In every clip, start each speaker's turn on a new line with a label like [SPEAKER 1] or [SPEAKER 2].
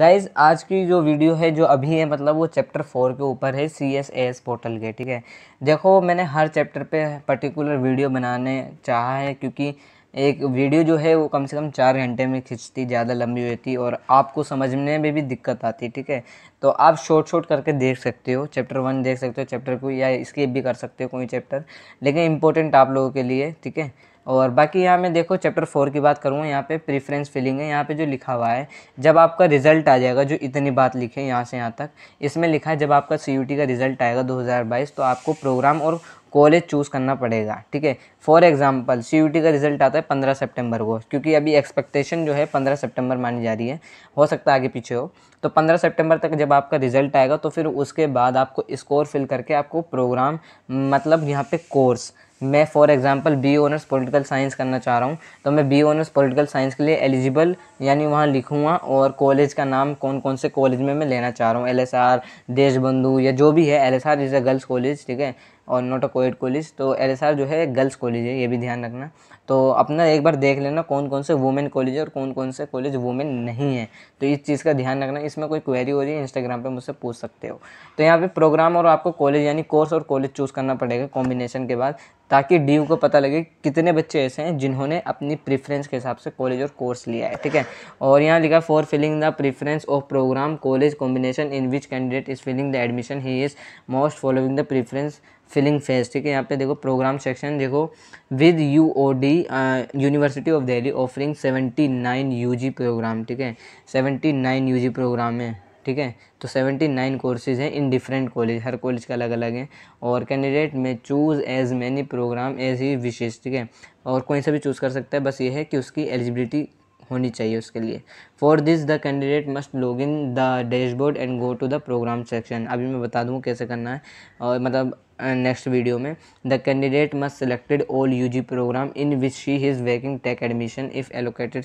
[SPEAKER 1] guys आज की जो वीडियो है जो अभी है मतलब वो चैप्टर फोर के ऊपर है सी एस एस पोर्टल के ठीक है देखो मैंने हर चैप्टर पे पर्टिकुलर वीडियो बनाने चाहा है क्योंकि एक वीडियो जो है वो कम से कम चार घंटे में खींचती ज़्यादा लंबी होती और आपको समझने में भी दिक्कत आती ठीक है तो आप शॉर्ट शॉर्ट करके देख सकते हो चैप्टर वन देख सकते हो चैप्टर को या स्किप भी कर सकते हो कोई चैप्टर लेकिन इंपॉर्टेंट आप लोगों के लिए ठीक है और बाकी यहाँ मैं देखो चैप्टर फोर की बात करूँगा यहाँ पे प्रीफ्रेंस फिलिंग है यहाँ पे जो लिखा हुआ है जब आपका रिजल्ट आ जाएगा जो इतनी बात लिखी है यहाँ से यहाँ तक इसमें लिखा है जब आपका सी का रिजल्ट आएगा 2022 तो आपको प्रोग्राम और कॉलेज चूज़ करना पड़ेगा ठीक है फॉर एग्जांपल सी का रिजल्ट आता है पंद्रह सितंबर को क्योंकि अभी एक्सपेक्टेशन जो है पंद्रह सितंबर मानी जा रही है हो सकता है आगे पीछे हो तो पंद्रह सितंबर तक जब आपका रिजल्ट आएगा तो फिर उसके बाद आपको स्कोर फिल करके आपको प्रोग्राम मतलब यहाँ पे कोर्स मैं for example B honours political science करना चाह रहा हूँ तो मैं बी ऑनर्स पॉलिटिकल साइंस के लिए एलिजिबल यानी वहाँ लिखूँगा और कॉलेज का नाम कौन कौन से कॉलेज में मैं लेना चाह रहा हूँ एल एस आर देशबंधु या जो भी है L S R is a girls college ठीक है और नॉट अ कोविड कॉलेज तो एल जो है गर्ल्स कॉलेज है ये भी ध्यान रखना तो अपना एक बार देख लेना कौन कौन से वुमेन कॉलेज है और कौन कौन से कॉलेज वुमेन नहीं है तो इस चीज़ का ध्यान रखना इसमें कोई क्वेरी हो रही है इंस्टाग्राम पर मुझसे पूछ सकते हो तो यहाँ पर प्रोग्राम और आपको कॉलेज यानी कोर्स और कॉलेज चूज़ करना पड़ेगा कॉम्बिनेशन के बाद ताकि डी को पता लगे कितने बच्चे ऐसे हैं जिन्होंने अपनी प्रेफरेंस के हिसाब से कॉलेज और कोर्स लिया है ठीक है और यहाँ लिखा for filling the preference of programme college combination in which candidate is filling the admission he is most following the preference filling phase ठीक है यहाँ पे देखो प्रोग्राम सेक्शन देखो with U O D University of Delhi offering seventy nine U G programme ठीक है seventy nine U G programme है ठीक है तो सेवेंटी नाइन कोर्सेज हैं इन डिफरेंट कॉलेज हर कॉलेज का अलग अलग है और कैंडिडेट में choose as many programme as he wishes ठीक है और कोई सा भी चूज़ कर सकता है बस ये है कि उसकी एलिजिबिलिटी होनी चाहिए उसके लिए for this the candidate must log in the dashboard and go to the programme section अभी मैं बता दूँ कैसे करना है और मतलब नेक्स्ट uh, वीडियो में the candidate must selected all U G programme in which she his waking take admission if allocated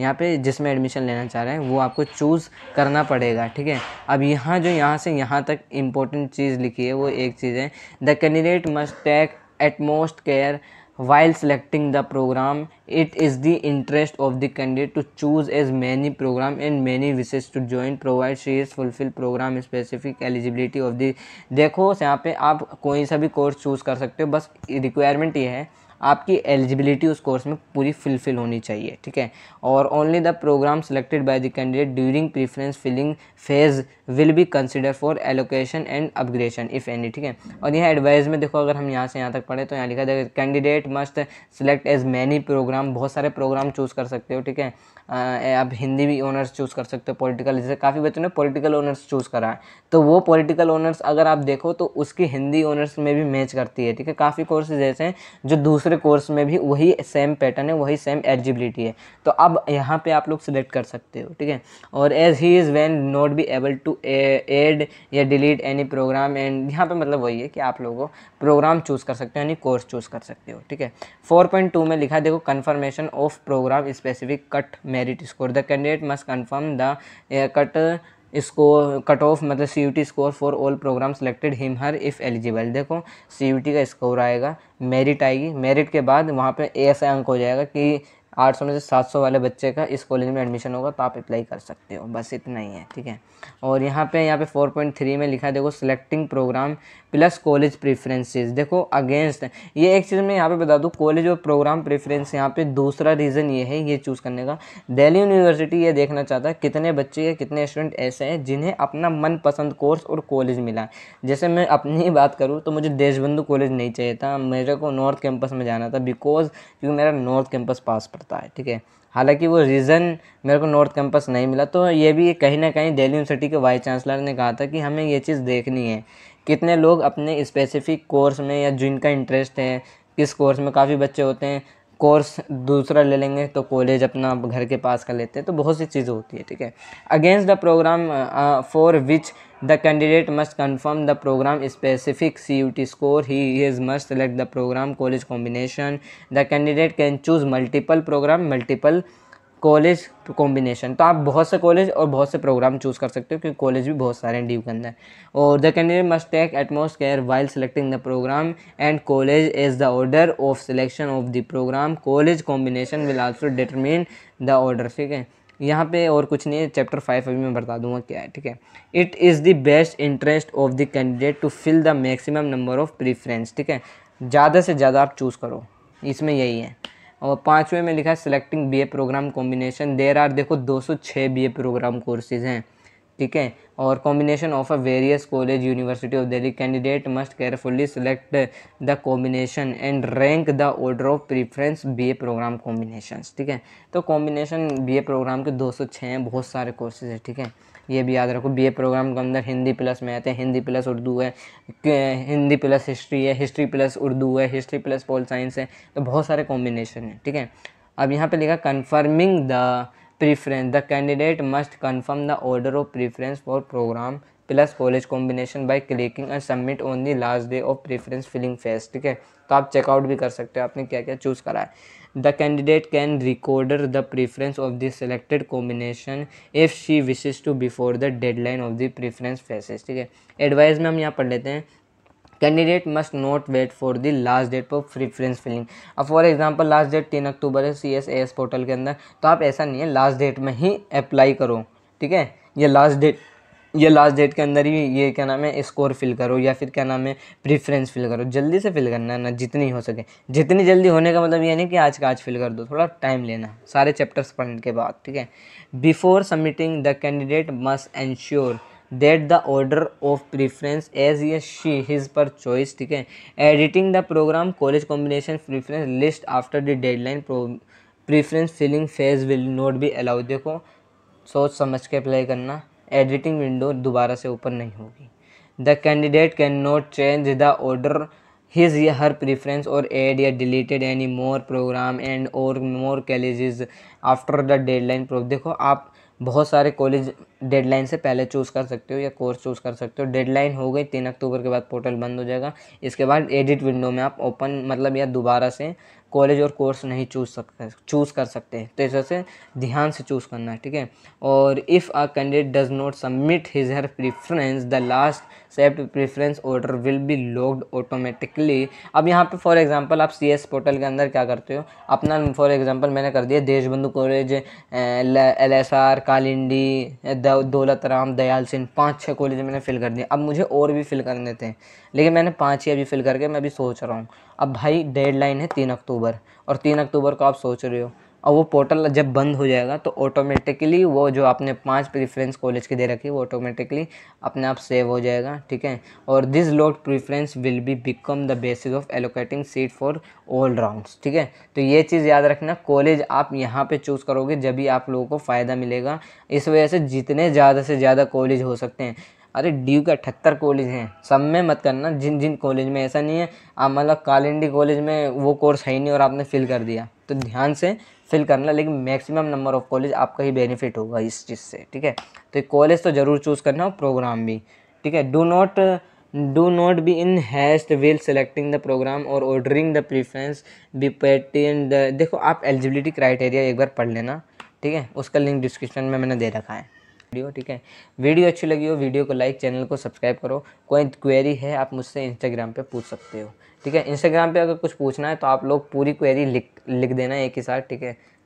[SPEAKER 1] यहाँ पे जिसमें एडमिशन लेना चाह रहे हैं वो आपको चूज़ करना पड़ेगा ठीक है अब यहाँ जो यहाँ से यहाँ तक इम्पोर्टेंट चीज़ लिखी है वो एक चीज़ है the candidate must take utmost care while selecting the program it is the interest of the candidate to choose as many program and many wishes to join provide she is fulfill program specific eligibility of the देखो यहाँ पे आप कोई सा भी course choose कर सकते हो बस रिक्वायरमेंट ये है आपकी एलिजिबिलिटी उस कोर्स में पूरी फिलफिल होनी चाहिए ठीक है और only the programme selected by the candidate during preference filling phase will be consider for allocation and upgradation if any ठीक है और यहाँ एडवाइस में देखो अगर हम यहाँ से यहाँ तक पढ़े तो यहाँ लिखा जाएगा candidate must select as many programme बहुत सारे प्रोग्राम चूज़ कर सकते हो ठीक है आप हिंदी भी ऑनर्स चूज़ कर सकते हो पॉलिटिकल जैसे काफ़ी बच्चों ने पॉलिटिकल ऑनर्स चूज़ करा है तो वो पॉलिटिकल ऑनर्स अगर आप देखो तो उसकी हिंदी ऑनर्स में भी मैच करती है ठीक है काफ़ी कोर्सेज ऐसे हैं जो दूसरे दूसरे कोर्स में भी वही सेम पैटर्न है वही सेम एलिजिबिलिटी है तो अब यहाँ पे आप लोग सिलेक्ट कर सकते हो ठीक है और as he is when not be able to add या डिलीट एनी प्रोग्राम एंड यहाँ पे मतलब वही है कि आप लोगों प्रोग्राम चूज़ कर सकते हो यानी कोर्स चूज़ कर सकते हो ठीक है फोर में लिखा देखो confirmation of programme specific cut merit score the candidate must confirm the cut score cut off मतलब C U T score for all programme selected him her if eligible देखो सी यू टी का score आएगा merit आएगी merit के बाद वहाँ पे ऐसा अंक हो जाएगा कि 800 में से 700 वाले बच्चे का इस कॉलेज में एडमिशन होगा तो आप अप्लाई कर सकते हो बस इतना ही है ठीक है और यहाँ पे यहाँ पे 4.3 में लिखा है देखो selecting programme plus college preferences देखो अगेंस्ट ये एक चीज़ मैं यहाँ पे बता दूँ कॉलेज और प्रोग्राम प्रेफरेंस यहाँ पे दूसरा रीज़न ये है ये चूज़ करने का दिल्ली यूनिवर्सिटी ये देखना चाहता है कितने बच्चे या कितने स्टूडेंट ऐसे हैं जिन्हें अपना मनपसंद कोर्स और कॉलेज मिला जैसे मैं अपनी ही बात करूँ तो मुझे देशबंधु कॉलेज नहीं चाहिए था मेरे को नॉर्थ कैंपस में जाना था बिकॉज क्योंकि मेरा नॉर्थ कैंपस पास पड़ता सकता है ठीक है हालांकि वो रीज़न मेरे को नॉर्थ कैंपस नहीं मिला तो ये भी कहीं ना कहीं दिल्ली यूनिवर्सिटी के वाइस चांसलर ने कहा था कि हमें ये चीज़ देखनी है कितने लोग अपने स्पेसिफिक कोर्स में या जिनका इंटरेस्ट है किस कोर्स में काफ़ी बच्चे होते हैं कोर्स दूसरा ले लेंगे तो कॉलेज अपना घर के पास कर लेते हैं तो बहुत सी चीज़ें होती है ठीक है against the programme for which the candidate must confirm the programme specific C U T score he is must select the programme college combination the candidate can choose multiple programme multiple college combination तो आप बहुत से college और बहुत से programme choose कर सकते हो क्योंकि कॉलेज भी बहुत सारे हैं डीव के अंदर और the candidate must take utmost care while selecting the programme and college is the order of selection of the programme college combination will also determine the order ठीक है यहाँ पे और कुछ नहीं है चैप्टर फाइव अभी मैं बता दूंगा क्या है ठीक है it is the best interest of the candidate to fill the maximum number of preference ठीक है ज़्यादा से ज़्यादा आप चूज़ करो इसमें यही है और पाँचवें में लिखा है selecting B A programme combination there are देखो 206 बीए प्रोग्राम कोर्सेज हैं ठीक है और combination of a various college University of Delhi candidate must carefully select the combination and rank the order of preference B A programme combination ठीक है तो combination BA programme के 206 हैं बहुत सारे कोर्सेज हैं ठीक है ये भी याद रखो बीए प्रोग्राम के अंदर हिंदी प्लस मैथ है हिंदी प्लस उर्दू है हिंदी प्लस हिस्ट्री है हिस्ट्री प्लस उर्दू है हिस्ट्री प्लस पोल साइंस है तो बहुत सारे कॉम्बिनेशन है ठीक है अब यहाँ पर लिखा confirming the preference the candidate must confirm the order of preference for programme plus college combination by clicking and submit on the last day of preference filling phase ठीक है तो आप चेकआउट भी कर सकते हो आपने क्या क्या चूज़ करा है the candidate can reorder the preference of the selected combination if she wishes to before the deadline of the preference phases ठीक है एडवाइस में हम यहाँ पढ़ लेते हैं candidate must not wait for the last date for preference filling अब for example last date तीन अक्टूबर है C S A S portal के अंदर तो आप ऐसा नहीं है लास्ट डेट में ही अप्लाई करो ठीक है ये लास्ट डेट ये लास्ट डेट के अंदर ही ये क्या नाम है स्कोर फिल करो या फिर क्या नाम है प्रीफ्रेंस फिल करो जल्दी से फिल करना है ना जितनी हो सके जितनी जल्दी होने का मतलब ये नहीं कि आज का आज फिल कर दो थोड़ा टाइम लेना सारे चैप्टर्स पढ़ने के बाद ठीक है before submitting the candidate must ensure that the order of preference as ये शी हिज पर चॉइस ठीक है editing the programme college combination preference list after the deadline preference filling phase will not be allow देखो सोच समझ के apply करना editing window दोबारा से ओपन नहीं होगी the candidate can not change the order his या हर प्रेफरेंस और एड या deleted any more programme and और more college after the dead pro देखो आप बहुत सारे कॉलेज डेडलाइन से पहले चूज़ कर सकते हो या कोर्स चूज़ कर सकते हो डेडलाइन हो गई तीन अक्टूबर के बाद पोर्टल बंद हो जाएगा इसके बाद एडिट विंडो में आप ओपन मतलब या दोबारा से कॉलेज और कोर्स नहीं चूज सकते चूज़ कर सकते तो इस वजह से ध्यान से चूज़ करना है ठीक है और if a candidate does not submit his her preference the last saved preference order will be locked automatically अब यहाँ पे फॉर एग्जांपल आप सी एस पोर्टल के अंदर क्या करते हो अपना फॉर एग्जांपल मैंने कर दिया Deshbandhu college L S R Kalindi Daulat Ram Dayal Singh पाँच छः कॉलेज मैंने फिल कर दिए अब मुझे और भी फिल करने थे लेकिन मैंने पाँच ही अभी फिल करके मैं अभी सोच रहा हूँ अब भाई डेडलाइन है तीन अक्टूबर अक्टूबर और तीन अक्टूबर को आप सोच रहे हो और वो पोर्टल जब बंद हो जाएगा तो ऑटोमेटिकली वो जो आपने पांच प्रीफ्रेंस कॉलेज की दे रखी है वो ऑटोमेटिकली अपने आप सेव हो जाएगा ठीक है और this load preference will be become the basis of allocating seat for all rounds ठीक है तो ये चीज़ याद रखना कॉलेज आप यहाँ पे चूज़ करोगे जब भी आप लोगों को फ़ायदा मिलेगा इस वजह से जितने ज़्यादा से ज़्यादा कॉलेज हो सकते हैं अरे ड्यू के अठहत्तर कॉलेज हैं सब में मत करना जिन जिन कॉलेज में ऐसा नहीं है आप मतलब कालिंडी कॉलेज में वो कोर्स है ही नहीं और आपने फिल कर दिया तो ध्यान से फिल करना लेकिन मैक्सिमम नंबर ऑफ कॉलेज आपका ही बेनिफिट होगा इस चीज़ से ठीक है तो कॉलेज तो ज़रूर चूज़ करना और प्रोग्राम भी ठीक है do not do not be in haste will selecting the programme और ordering the preference be patient the देखो आप एलिजिबिलिटी क्राइटेरिया एक बार पढ़ लेना ठीक है उसका लिंक डिस्क्रिप्शन में मैंने दे रखा है वीडियो ठीक है वीडियो अच्छी लगी हो वीडियो को लाइक चैनल को सब्सक्राइब करो कोई क्वेरी है आप मुझसे इंस्टाग्राम पे पूछ सकते हो ठीक है इंस्टाग्राम पे अगर कुछ पूछना है तो आप लोग पूरी क्वेरी लिख लिख देना एक ही साथ ठीक है